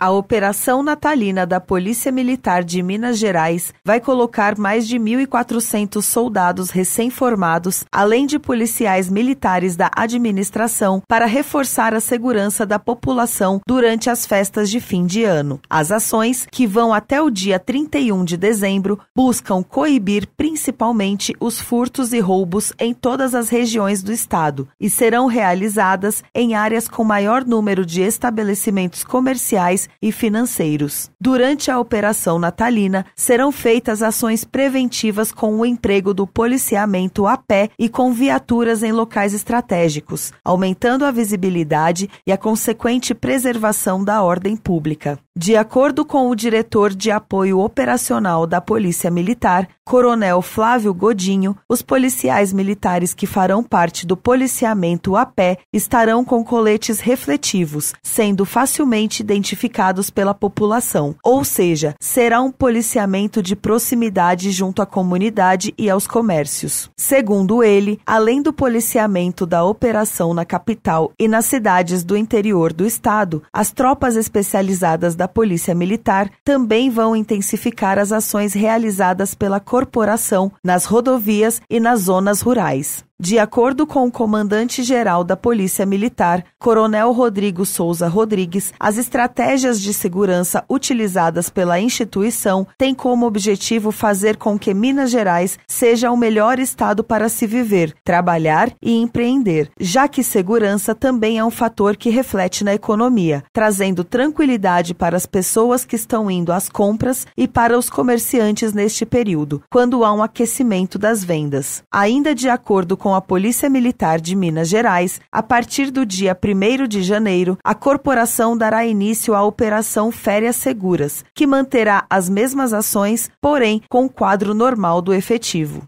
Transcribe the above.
A operação natalina da Polícia Militar de Minas Gerais vai colocar mais de 1.400 soldados recém-formados, além de policiais militares da administração, para reforçar a segurança da população durante as festas de fim de ano. As ações, que vão até o dia 31 de dezembro, buscam coibir principalmente os furtos e roubos em todas as regiões do estado e serão realizadas em áreas com maior número de estabelecimentos comerciais e financeiros. Durante a operação natalina, serão feitas ações preventivas com o emprego do policiamento a pé e com viaturas em locais estratégicos, aumentando a visibilidade e a consequente preservação da ordem pública. De acordo com o diretor de apoio operacional da Polícia Militar, Coronel Flávio Godinho, os policiais militares que farão parte do policiamento a pé estarão com coletes refletivos, sendo facilmente identificados pela população, ou seja, será um policiamento de proximidade junto à comunidade e aos comércios. Segundo ele, além do policiamento da operação na capital e nas cidades do interior do estado, as tropas especializadas da Polícia Militar também vão intensificar as ações realizadas pela corporação nas rodovias e nas zonas rurais. De acordo com o comandante-geral da Polícia Militar, Coronel Rodrigo Souza Rodrigues, as estratégias de segurança utilizadas pela instituição têm como objetivo fazer com que Minas Gerais seja o melhor estado para se viver, trabalhar e empreender, já que segurança também é um fator que reflete na economia, trazendo tranquilidade para as pessoas que estão indo às compras e para os comerciantes neste período, quando há um aquecimento das vendas. Ainda de acordo com com a Polícia Militar de Minas Gerais, a partir do dia 1 de janeiro, a corporação dará início à Operação Férias Seguras, que manterá as mesmas ações, porém com quadro normal do efetivo.